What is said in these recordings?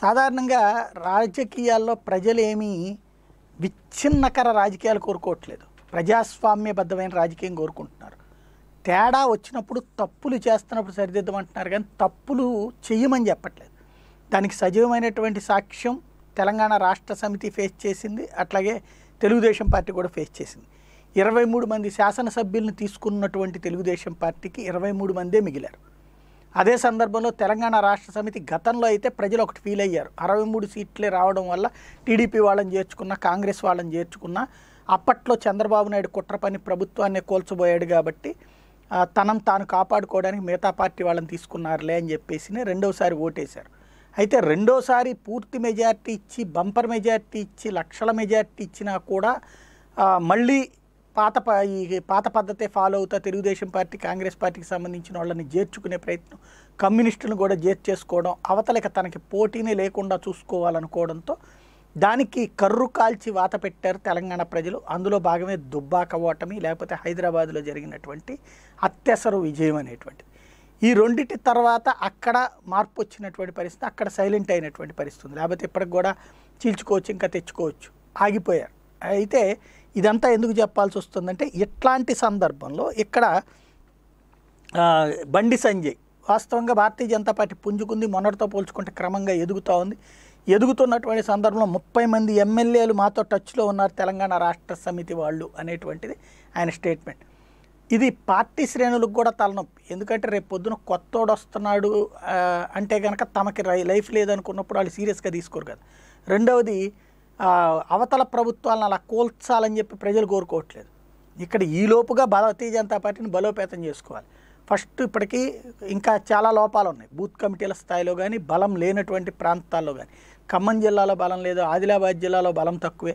సాధారణంగా రాజకీయాల్లో ప్రజలేమీ విచ్ఛిన్నకర రాజకీయాలు కోరుకోవట్లేదు ప్రజాస్వామ్యబద్ధమైన రాజకీయం కోరుకుంటున్నారు తేడా వచ్చినప్పుడు తప్పులు చేస్తున్నప్పుడు సరిదిద్దమంటున్నారు కానీ తప్పులు చేయమని చెప్పట్లేదు దానికి సజీవమైనటువంటి సాక్ష్యం తెలంగాణ రాష్ట్ర సమితి ఫేస్ చేసింది అట్లాగే తెలుగుదేశం పార్టీ కూడా ఫేస్ చేసింది ఇరవై మూడు మంది శాసనసభ్యులను తీసుకున్నటువంటి తెలుగుదేశం పార్టీకి ఇరవై మూడు మందే మిగిలారు అదే సందర్భంలో తెలంగాణ రాష్ట్ర సమితి గతంలో అయితే ప్రజలు ఒకటి ఫీల్ అయ్యారు అరవై మూడు సీట్లే రావడం వల్ల టీడీపీ వాళ్ళని చేర్చుకున్న కాంగ్రెస్ వాళ్ళని చేర్చుకున్న అప్పట్లో చంద్రబాబు నాయుడు కుట్ర పని ప్రభుత్వాన్ని కోల్చబోయాడు కాబట్టి తనం తాను కాపాడుకోవడానికి మిగతా పార్టీ వాళ్ళని తీసుకున్నారులే అని చెప్పేసి రెండోసారి ఓటేశారు అయితే రెండోసారి పూర్తి మెజార్టీ ఇచ్చి బంపర్ మెజార్టీ ఇచ్చి లక్షల మెజార్టీ ఇచ్చినా కూడా మళ్ళీ పాత ఈ పాత పద్ధతే ఫాలో అవుతా తెలుగుదేశం పార్టీ కాంగ్రెస్ పార్టీకి సంబంధించిన వాళ్ళని చేర్చుకునే ప్రయత్నం కమ్యూనిస్టులను కూడా చేర్చేసుకోవడం అవతలకి తనకి పోటీనే లేకుండా చూసుకోవాలనుకోవడంతో దానికి కర్రు కాల్చి వాత పెట్టారు తెలంగాణ ప్రజలు అందులో భాగమే దుబ్బాక ఓటమి లేకపోతే హైదరాబాద్లో జరిగినటువంటి అత్యసరు విజయం అనేటువంటి ఈ రెండింటి తర్వాత అక్కడ మార్పు వచ్చినటువంటి పరిస్థితి అక్కడ సైలెంట్ అయినటువంటి పరిస్థితి లేకపోతే ఇప్పటికి కూడా చీల్చుకోవచ్చు ఇంకా తెచ్చుకోవచ్చు ఆగిపోయారు అయితే ఇదంతా ఎందుకు చెప్పాల్సి వస్తుందంటే ఇట్లాంటి సందర్భంలో ఇక్కడ బండి సంజయ్ వాస్తవంగా భారతీయ జనతా పార్టీ పుంజుకుంది మొన్నటితో పోల్చుకుంటే క్రమంగా ఎదుగుతూ ఉంది ఎదుగుతున్నటువంటి సందర్భంలో ముప్పై మంది ఎమ్మెల్యేలు మాతో టచ్లో ఉన్నారు తెలంగాణ రాష్ట్ర సమితి వాళ్ళు అనేటువంటిది ఆయన స్టేట్మెంట్ ఇది పార్టీ శ్రేణులకు కూడా తలనొప్పి ఎందుకంటే రేపు పొద్దున కొత్తోడు వస్తున్నాడు అంటే కనుక తమకి లైఫ్ లేదనుకున్నప్పుడు వాళ్ళు సీరియస్గా తీసుకోరు కదా రెండవది అవతల ప్రభుత్వాలను అలా కోల్చాలని చెప్పి ప్రజలు కోరుకోవట్లేదు ఇక్కడ ఈ లోపుగా భారతీయ జనతా పార్టీని బలోపేతం చేసుకోవాలి ఫస్ట్ ఇప్పటికీ ఇంకా చాలా లోపాలు ఉన్నాయి బూత్ కమిటీల స్థాయిలో కానీ బలం లేనటువంటి ప్రాంతాల్లో కానీ ఖమ్మం జిల్లాలో బలం లేదు ఆదిలాబాద్ జిల్లాలో బలం తక్కువే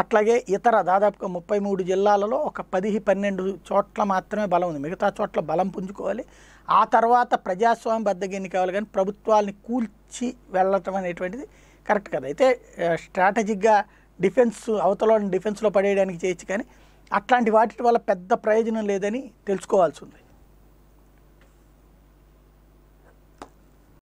అట్లాగే ఇతర దాదాపుగా ముప్పై మూడు జిల్లాలలో ఒక పది పన్నెండు చోట్ల మాత్రమే బలం ఉంది మిగతా చోట్ల బలం పుంజుకోవాలి ఆ తర్వాత ప్రజాస్వామ్య బద్దగిన్ని కావాలి కానీ ప్రభుత్వాలని కూల్చి వెళ్ళటం అనేటువంటిది కరెక్ట్ కదా అయితే స్ట్రాటజిక్గా డిఫెన్స్ అవతల డిఫెన్స్లో పడేయడానికి చేయొచ్చు కానీ అట్లాంటి వాటి వల్ల పెద్ద ప్రయోజనం లేదని తెలుసుకోవాల్సి ఉంది